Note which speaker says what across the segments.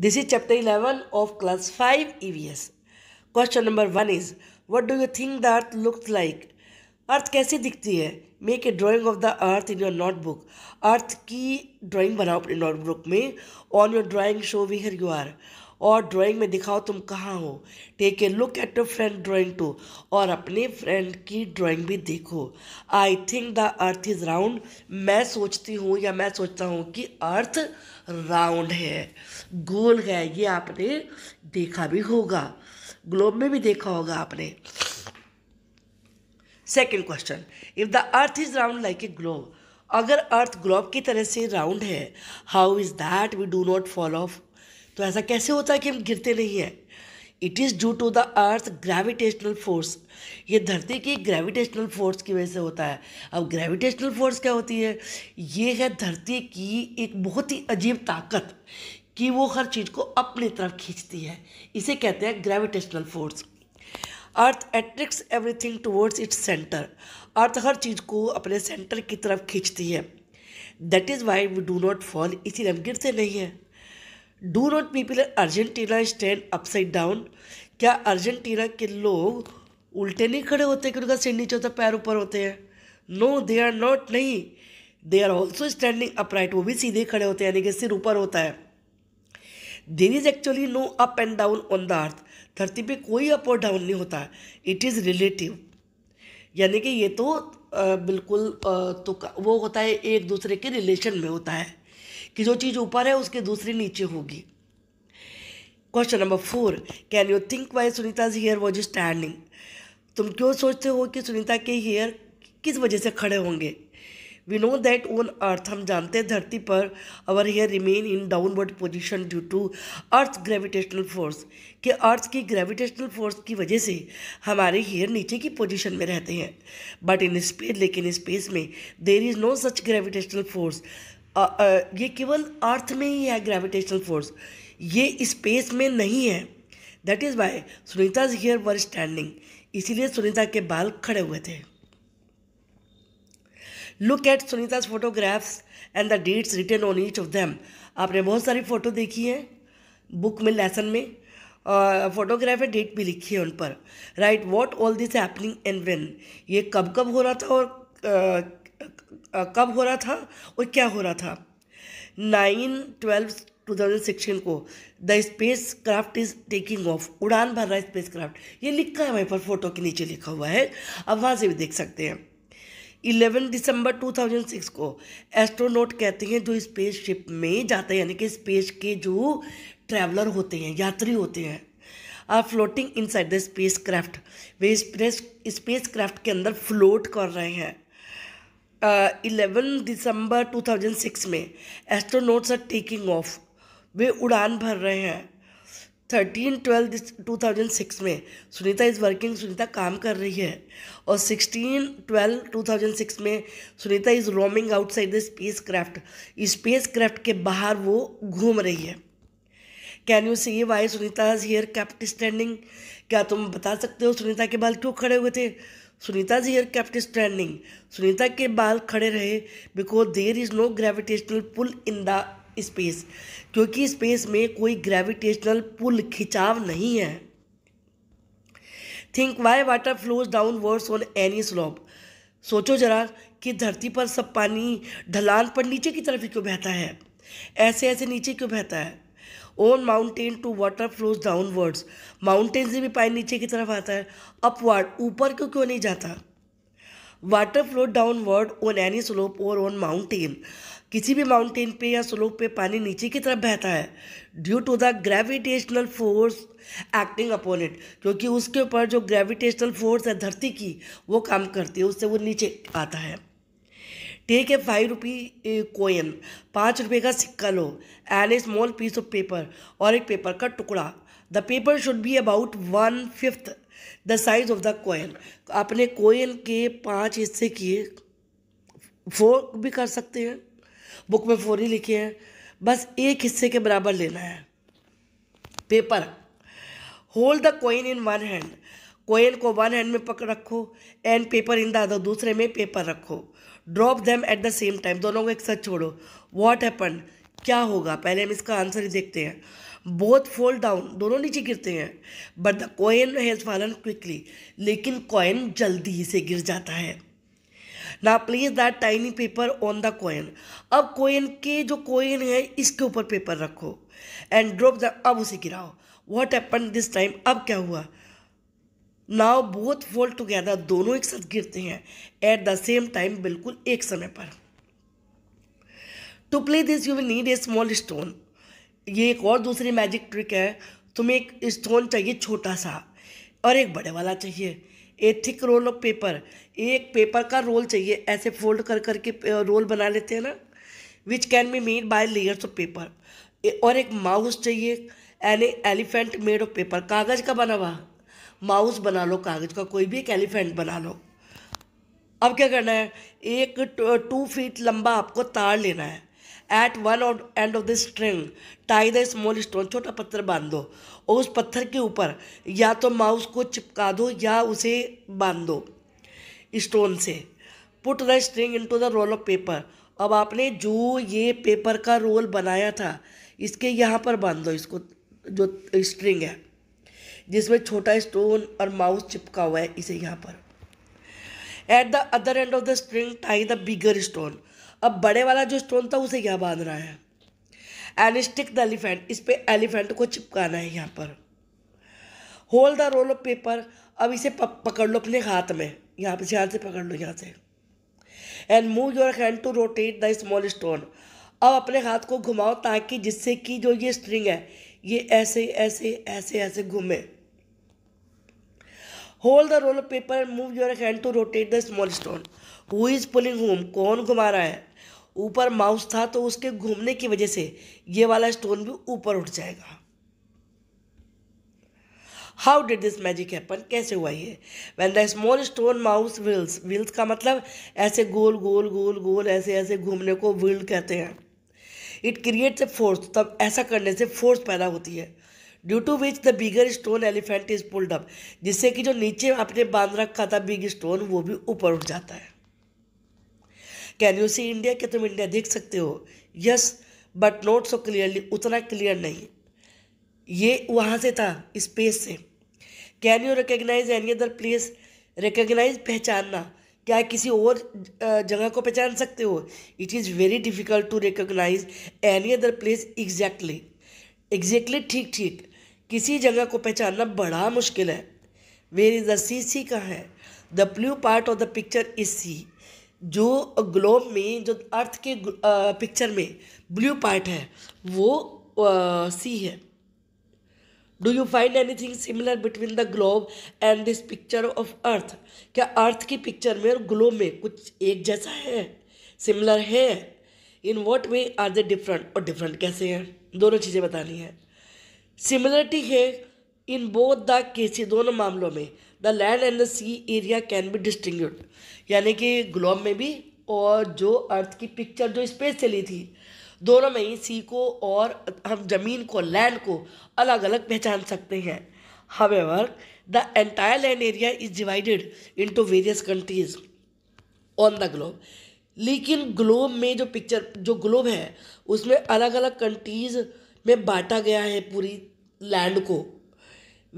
Speaker 1: this is chapter eleven of class five E V S question number one is what do you think the earth looks like earth कैसी दिखती है make a drawing of the earth in your note book earth की drawing बनाओ अपने notebook में on your drawing show where you are और drawing में दिखाओ तुम कहाँ हो take a look at your friend drawing too और अपने फ्रेंड की ड्राइंग भी देखो I think the earth is round मैं सोचती हूँ या मैं सोचता हूँ कि अर्थ राउंड है गोल है ये आपने देखा भी होगा ग्लोब में भी देखा होगा आपने second question if the earth is round like a globe अगर अर्थ ग्लोब की तरह से राउंड है how is that we do not fall off तो ऐसा कैसे होता है कि हम गिरते नहीं हैं it is due to the earth gravitational force ये धरती की ग्रेविटेशनल फोर्स की वजह से होता है अब ग्रेविटेशनल फोर्स क्या होती है ये है धरती की एक बहुत ही अजीब ताकत कि वो हर चीज़ को अपनी तरफ खींचती है इसे कहते हैं gravitational force earth every everything towards its centre earth हर चीज़ को अपने सेंटर की तरफ खींचती है that is why we do not fall इसीलिए हम गिरते नहीं हैं do not people Argentina stand upside down क्या अर्जेंटीना के लोग उल्टे नहीं खड़े होते कि उनका सिर नीचे होता पैर ऊपर होते हैं नो दे आर नॉट नहीं they are also standing upright वो भी सीधे खड़े होते हैं यानी कि सिर ऊपर होता है there is actually no up and down on the earth धरती पे कोई अप और डाउन नहीं होता इट इज़ रिलेटिव यानी कि ये तो आ, बिल्कुल आ, तो वो होता है एक दूसरे के रिलेशन में होता है कि जो चीज़ ऊपर है उसके दूसरी नीचे होगी question number four can you think why Sunita's hair was standing तुम क्यों सोचते हो कि सुनीता के हेयर किस वजह से खड़े होंगे we know that on earth हम जानते हैं धरती पर our hair remain in downward position due to earth gravitational force कि अर्थ की ग्रेविटेशनल फोर्स की वजह से हमारे हेयर नीचे की पोजिशन में रहते हैं बट इन स्पेस लेकिन स्पेस में there is no such gravitational force ये केवल अर्थ में ही है ग्रेविटेशनल फोर्स ये स्पेस में नहीं है that is why Sunita hair were standing इसीलिए सुनीता के बाल खड़े हुए थे look at Sunita's photographs and the dates written on each of them आपने बहुत सारी फ़ोटो देखी है बुक में लेसन में फोटोग्राफ है डेट भी लिखी है उन पर write what all this happening and when ये कब कब हो रहा था और uh, कब हो रहा था और क्या हो रहा था nine twelve two thousand sixteen को the space craft is taking off उड़ान भर रहा है स्पेस क्राफ्ट ये लिखा है वहीं पर फोटो के नीचे लिखा हुआ है अब वहाँ से भी देख सकते हैं eleven December two thousand six को एस्ट्रोनोट कहते हैं जो स्पेस शिप में जाते हैं यानी कि स्पेस के जो ट्रैवलर होते हैं यात्री होते हैं are floating inside the space craft they space space craft के अंदर फ्लोट कर रहे हैं इलेवन दिसंबर 2006 में astronauts are taking off they उड़ान भर रहे हैं thirteen twelve two thousand six में सुनीता इज़ वर्किंग सुनीता काम कर रही है और sixteen twelve two thousand six में Sunita is roaming outside the space craft space craft के बाहर वो घूम रही है can you see why Sunita is hair kept standing क्या तुम बता सकते हो सुनीता के बाल क्यों खड़े हुए थे Sunita ji hair kept trending Sunita के बाल खड़े रहे because there is no gravitational pull in the space क्योंकि स्पेस में कोई ग्रेविटेशनल पुल खिंचाव नहीं है think why water flows downwards on any slope सोचो जरा कि धरती पर सब पानी ढलान पर नीचे की तरफ ही क्यों बहता है ऐसे ऐसे नीचे क्यों बहता है on mountain too water flows downwards mountain से भी पानी नीचे की तरफ आता है अपवर्ड ऊपर क्यों क्यों नहीं जाता water flow downward on any slope और ऑन माउंटेन किसी भी माउंटेन पे या स्लोप पे पानी नीचे की तरफ बहता है due to the gravitational force acting upon it क्योंकि उसके ऊपर जो ग्रेविटेशनल फोर्स है धरती की वो काम करती है उससे वो नीचे आता है take a five rupee coin पाँच रुपये का सिक्का लो and a small piece of paper और एक पेपर का टुकड़ा the paper should be about one fifth the size of the coin अपने कोयन के पाँच हिस्से किए फोर भी कर सकते हैं बुक में फोर ही लिखे हैं बस एक हिस्से के बराबर लेना है paper hold the coin in one hand coin को वन हैंड में पकड़ रखो and paper in the other दूसरे में पेपर रखो drop them at the same time दोनों को एक साथ छोड़ो वॉट हैपन क्या होगा पहले हम इसका आंसर ही देखते हैं बोथ फोल्ड डाउन दोनों नीचे गिरते हैं but the coin has fallen quickly लेकिन कॉइन जल्दी ही से गिर जाता है ना place that tiny paper on the coin अब कोइन के जो कोइन है इसके ऊपर पेपर रखो एंड ड्रॉप द अब उसे गिराओ वॉट एपन दिस टाइम अब क्या हुआ नाव बोथ फॉल टुगेदर दोनों एक साथ गिरते हैं एट द सेम टाइम बिल्कुल एक समय पर to play this you will need a small stone ये एक और दूसरी मैजिक ट्रिक है तुम्हें एक स्टोन चाहिए छोटा सा और एक बड़े वाला चाहिए a thick roll of paper एक पेपर का रोल चाहिए ऐसे फोल्ड कर करके रोल बना लेते हैं ना which can be made by layers of paper और एक माउस चाहिए an elephant made of paper कागज़ का बना हुआ माउस बना लो कागज़ का कोई भी एक एलिफेंट बना लो अब क्या करना है एक टू फीट लंबा आपको तार लेना है at one end of the string tie the small stone छोटा पत्थर बांध दो और उस पत्थर के ऊपर या तो माउस को चिपका दो या उसे बांध दो स्टोन से put the string into the roll of paper अब आपने जो ये पेपर का रोल बनाया था इसके यहाँ पर बांध दो इसको जो स्ट्रिंग है जिसमें छोटा स्टोन और माउस चिपका हुआ है इसे यहाँ पर at the other end of the string tie the bigger stone अब बड़े वाला जो स्टोन था उसे यहाँ बांध रहा है एंड स्टिक द एलिफेंट इस पर एलिफेंट को चिपकाना है यहाँ पर hold the roll of paper अब इसे पकड़ लो अपने हाथ में यहाँ पर ध्यान से पकड़ लो यहाँ से and move your hand to rotate the small stone अब अपने हाथ को घुमाओ ताकि जिससे कि जो ये स्ट्रिंग है ये ऐसे ऐसे ऐसे ऐसे घूमे hold the roll of paper move your hand to rotate the small stone who is pulling whom कौन घुमा रहा है ऊपर माउस था तो उसके घूमने की वजह से ये वाला स्टोन भी ऊपर उठ जाएगा how did this magic happen कैसे हुआ ये when the small stone moves wheels wheels का मतलब ऐसे गोल गोल गोल गोल ऐसे ऐसे घूमने को व्हील कहते हैं इट क्रिएट्स ए फोर्स तब ऐसा करने से फोर्स पैदा होती है due to which the bigger stone elephant is pulled up जिससे कि जो नीचे आपने बांध रखा था बिग स्टोन वो भी ऊपर उठ जाता है कैन यू सी इंडिया क्या तुम इंडिया देख सकते हो yes but not so clearly उतना क्लियर नहीं ये वहाँ से था स्पेस से can you recognise any other place recognise पहचानना क्या किसी और जगह को पहचान सकते हो it is very difficult to recognise any other place exactly exactly ठीक ठीक किसी जगह को पहचानना बड़ा मुश्किल है where is the sea sea का है the blue part of the picture is sea जो ग्लोब में जो अर्थ के पिक्चर में ब्लू पार्ट है वो सी है do you find anything similar between the globe and this picture of earth क्या अर्थ की पिक्चर में और ग्लोब में कुछ एक जैसा है सिमिलर है in what way are they different और डिफरेंट कैसे हैं दोनों चीज़ें बतानी है सिमिलरिटी है इन बोथ द केसेस दोनों मामलों में the land and the sea area can be distinguished यानी कि ग्लोब में भी और जो अर्थ की पिक्चर जो स्पेस से ली थी दोनों में ही सी को और हम जमीन को लैंड को अलग अलग पहचान सकते हैं however the entire land area is divided into various countries on the globe लेकिन ग्लोब में जो पिक्चर जो ग्लोब है उसमें अलग अलग कंट्रीज़ में बांटा गया है पूरी लैंड को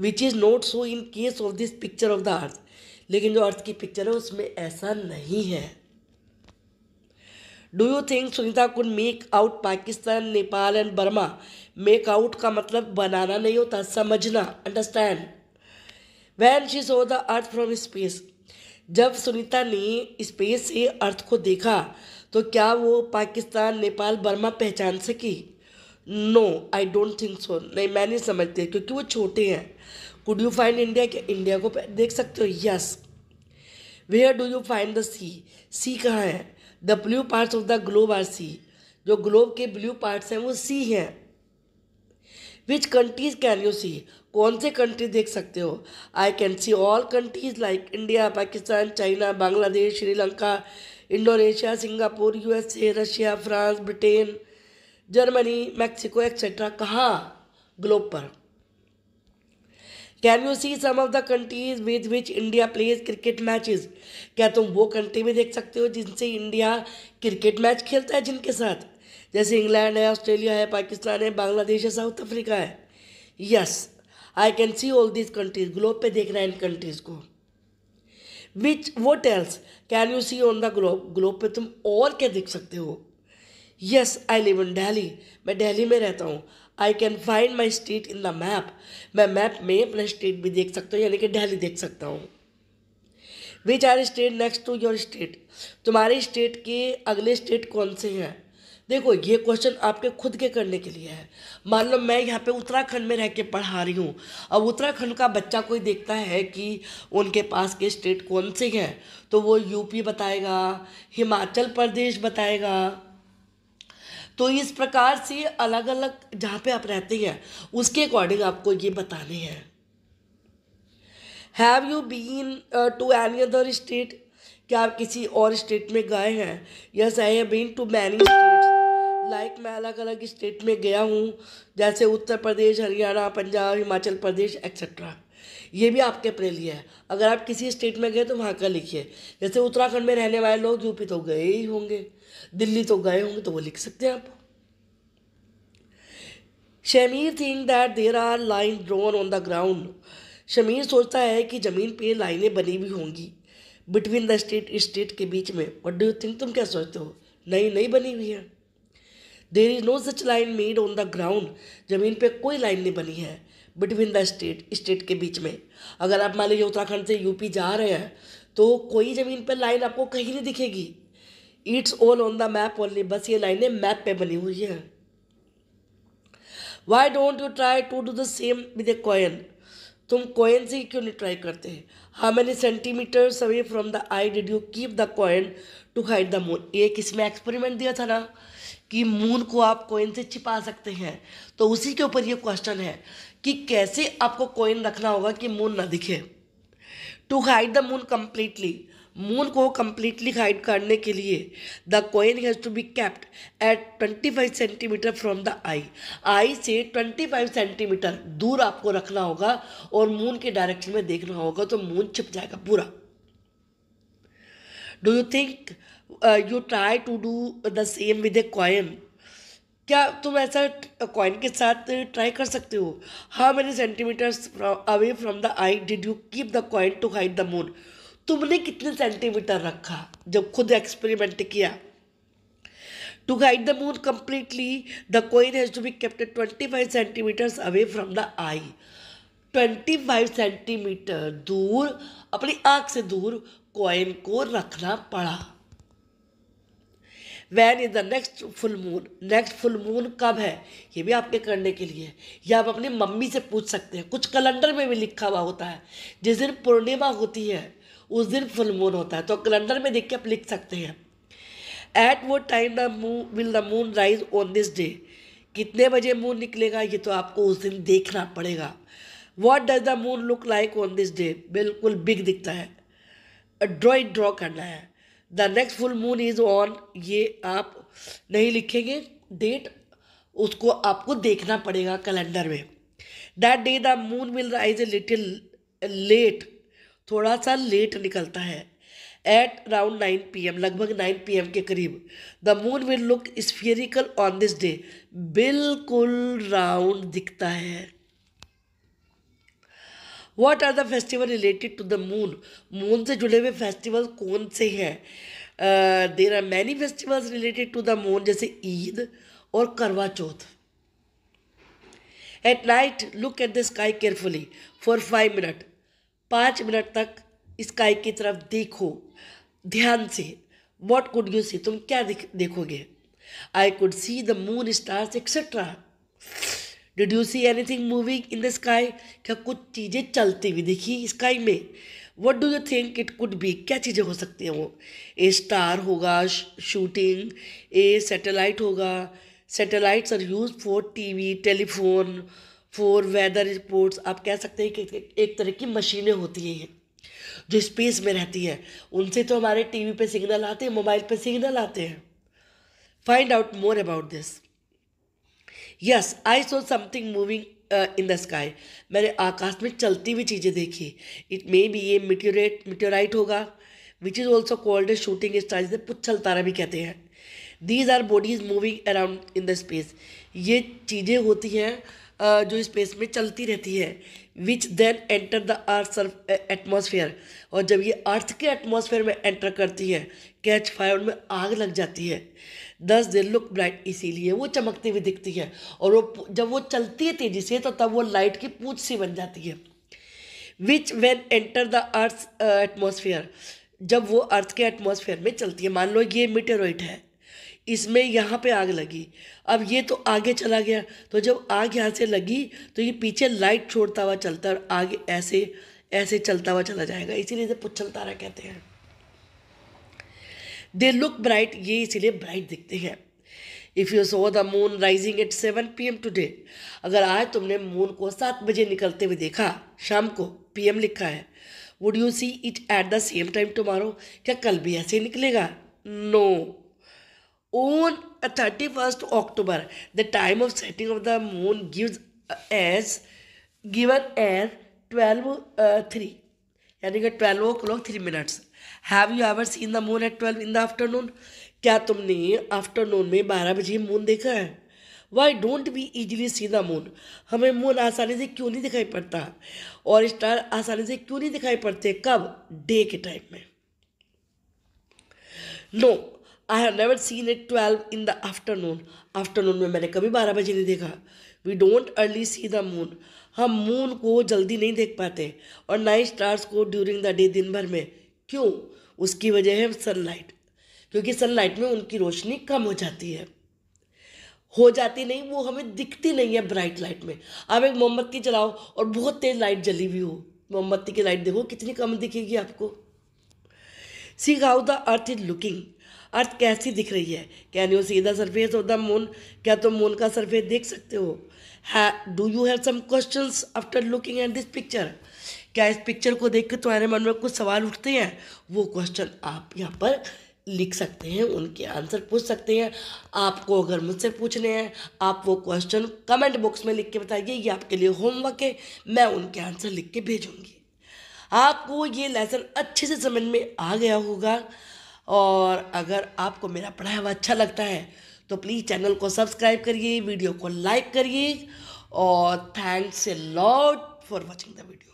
Speaker 1: which is not so in case of this picture of the earth लेकिन जो अर्थ की पिक्चर है उसमें ऐसा नहीं है do you think Sunita could make out Pakistan Nepal and Burma make out का मतलब बनाना नहीं होता समझना understand when she saw the earth from space जब सुनीता ने स्पेस से अर्थ को देखा तो क्या वो पाकिस्तान नेपाल बर्मा पहचान सकी no I don't think so नहीं मैं नहीं समझती क्योंकि वो छोटे हैं कुड यू फाइंड इंडिया के इंडिया को देख सकते हो yes where do you find the sea sea कहाँ है the blue parts of the globe are sea जो ग्लोब के ब्लू पार्ट्स हैं वो सी हैं which countries can you see कौन से कंट्री देख सकते हो I can see all countries like India Pakistan China Bangladesh Sri Lanka Indonesia Singapore USA Russia France Britain Germany Mexico etcetera कहाँ ग्लोब पर can you see some of the countries with which India plays cricket matches क्या तुम वो country भी देख सकते हो जिनसे इंडिया क्रिकेट मैच खेलता है जिनके साथ जैसे इंग्लैंड है ऑस्ट्रेलिया है पाकिस्तान है बांग्लादेश है साउथ अफ्रीका है yes I can see all these countries globe पे देख रहे हैं इन कंट्रीज को विच वो टेल्स can you see on the globe globe पे तुम और क्या देख सकते हो yes I live in Delhi मैं डेली में रहता हूँ I can find my state in the map मैं मैप में अपना स्टेट भी देख सकता हूँ यानी कि डेली देख सकता हूँ which are state next to your state तुम्हारे स्टेट के अगले स्टेट कौन से हैं देखो ये क्वेश्चन आपके खुद के करने के लिए है मान लो मैं यहाँ पे उत्तराखंड में रह के पढ़ा रही हूँ अब उत्तराखंड का बच्चा कोई देखता है कि उनके पास के स्टेट कौन से हैं तो वो यूपी बताएगा हिमाचल प्रदेश बताएगा तो इस प्रकार से अलग अलग जहाँ पे आप रहते हैं उसके अकॉर्डिंग आपको ये बताने हैं have you been to any other state क्या आप किसी और स्टेट में गए हैं yes I have been to many state like मैं अलग अलग स्टेट में गया हूँ जैसे उत्तर प्रदेश हरियाणा पंजाब हिमाचल प्रदेश एक्सेट्रा ये भी आपके अपने लिए है अगर आप किसी स्टेट में गए तो वहाँ का लिखिए जैसे उत्तराखंड में रहने वाले लोग यूपी तो गए ही होंगे दिल्ली तो गए होंगे तो वो लिख सकते हैं आप Shamir think that there are line drawn on the ground Shamir सोचता है कि ज़मीन पे लाइनें बनी हुई होंगी बिटवीन द स्टेट स्टेट के बीच में वट डू यू थिंक तुम क्या सोचते हो नहीं नहीं बनी हुई है there is no such line made on the ground ज़मीन पे कोई लाइन नहीं बनी है बिटवीन द स्टेट स्टेट के बीच में अगर आप मान लीजिए उत्तराखंड से यूपी जा रहे हैं तो कोई ज़मीन पर लाइन आपको कहीं नहीं दिखेगी it's all on the map only बस ये लाइनें मैप पे बनी हुई हैं why don't you try to do the same with a coin तुम कॉइन से ही क्यों नहीं ट्राई करते how many centimetres away from the eye did you keep the coin to hide the moon एक इसमें एक्सपेरिमेंट दिया था ना कि मून को आप कॉइन से छिपा सकते हैं तो उसी के ऊपर ये क्वेश्चन है कि कैसे आपको कॉइन रखना होगा कि मून ना दिखे to hide the moon completely moon को कम्प्लीटली हाइड करने के लिए the coin has to be kept at twenty five centimetre from the eye eye से ट्वेंटी फाइव सेंटीमीटर दूर आपको रखना होगा और मून के डायरेक्शन में देखना होगा तो मून छिप जाएगा पूरा do you think you try to do the same with a coin क्या तुम ऐसा कॉइन के साथ ट्राई कर सकते हो how many centimetres away from the eye did you keep the coin to hide the moon तुमने कितने सेंटीमीटर रखा जब खुद एक्सपेरिमेंट किया to hide the moon completely the coin has to be kept twenty five centimetres away from the eye twenty five centimetre दूर अपनी आँख से दूर कॉइन को रखना पड़ा when is the next full moon next full moon कब है ये भी आपके करने के लिए या आप अपनी मम्मी से पूछ सकते हैं कुछ कैलेंडर में भी लिखा हुआ होता है जिस दिन पूर्णिमा होती है उस दिन फुल मून होता है तो कैलेंडर में देख के आप लिख सकते हैं at what time the moon will the moon rise on this day कितने बजे मून निकलेगा ये तो आपको उस दिन देखना पड़ेगा what does the moon look like on this day बिल्कुल बिग दिखता है ड्रॉ ड्रॉ करना है the next full moon is on ये आप नहीं लिखेंगे डेट उसको आपको देखना पड़ेगा कैलेंडर में that day the moon will rise a little late थोड़ा सा लेट निकलता है at around nine P M लगभग नाइन पी एम के करीब the moon will look spherical on this day बिल्कुल राउंड दिखता है what are the festival related to the moon moon से जुड़े हुए फेस्टिवल कौन से हैं there are many festivals related to the moon जैसे ईद और करवा चौथ eight night look at the sky carefully for five minute पाँच मिनट तक स्काई की तरफ देखो ध्यान से वॉट कुड यू सी तुम क्या देखोगे I could see the moon stars etcetera did you see anything moving in the sky क्या कुछ चीज़ें चलती हुई देखी स्काई में what do you think it could be क्या चीज़ें हो सकती हैं वो ए स्टार होगा शूटिंग ए सैटेलाइट होगा satellites are use for we telephone for weather reports आप कह सकते हैं कि एक तरह की मशीनें होती हैं जो स्पेस में रहती हैं उनसे तो हमारे टी वी पर सिग्नल आते हैं मोबाइल पर सिग्नल आते हैं find out more about this yes I saw something moving in the sky मैंने आकाश में चलती हुई चीज़ें देखी इट मे बी ये मिट्योरेट मिट्योराइट होगा which is also called shooting star जिसे पुच्छल तारा भी कहते हैं these are bodies moving around in the space ये चीज़ें होती हैं uh, जो स्पेस में चलती रहती है which then enter the earth atmosphere और जब ये अर्थ के एटमोसफेयर में एंटर करती है कैच फायर उनमें आग लग जाती है दस दिन लुक ब्राइट इसीलिए वो चमकती हुई दिखती है और वो जब वो चलती है तेजी से तो तब वो लाइट की पूछ सी बन जाती है which when enter the earth atmosphere जब वो अर्थ के एटमोसफियर में चलती है मान लो ये मिटेरोइट है इसमें यहाँ पे आग लगी अब ये तो आगे चला गया तो जब आग यहाँ से लगी तो ये पीछे लाइट छोड़ता हुआ चलता और आगे ऐसे ऐसे चलता हुआ चला जाएगा इसीलिए इसे पुच्छल तारा कहते हैं दे लुक ब्राइट ये इसीलिए ब्राइट दिखते हैं if you saw the moon rising at seven P M today अगर आज तुमने मून को सात बजे निकलते हुए देखा शाम को पी एम लिखा है would you see it at the same time tomorrow क्या कल भी ऐसे निकलेगा no on thirty first October the time of setting of the moon give as given as twelve three यानी कि twelve o'clock three minutes have you ever seen the moon at twelve in the afternoon क्या तुमने afternoon में बारह बजे moon देखा है why don't be easily see the moon हमें मून आसानी से क्यों नहीं दिखाई पड़ता और स्टार आसानी से क्यों नहीं दिखाई पड़ते कब डे के टाइम में no I have never seen it twelve in the afternoon afternoon में मैंने कभी बारह बजे नहीं देखा we don't early see the moon हम मून को जल्दी नहीं देख पाते और ना स्टार्स को ड्यूरिंग द डे दिन भर में क्यों उसकी वजह है सनलाइट क्योंकि सनलाइट में उनकी रोशनी कम हो जाती है हो जाती नहीं वो हमें दिखती नहीं है ब्राइट लाइट में आप एक मोमबत्ती चलाओ और बहुत तेज़ लाइट जली हुई हो मोमबत्ती की लाइट देखो कितनी कम दिखेगी आपको see how the earth is looking earth कैसी दिख रही है can you see the surface of the moon क्या तुम तो मून का सरफेस देख सकते हो है do you have some question after looking at this picture क्या इस पिक्चर को देख कर तुम्हारे मन में कुछ सवाल उठते हैं वो क्वेश्चन आप यहाँ पर लिख सकते हैं उनके आंसर पूछ सकते हैं आपको अगर मुझसे पूछने हैं आप वो क्वेश्चन कमेंट बॉक्स में लिख के बताइए ये आपके लिए होमवर्क है मैं उनके आंसर लिख के भेजूँगी आपको ये लेसन अच्छे से समझ में आ गया होगा और अगर आपको मेरा पढ़ाया हुआ अच्छा लगता है तो प्लीज़ चैनल को सब्सक्राइब करिए वीडियो को लाइक करिए और thanks a lot for watching the video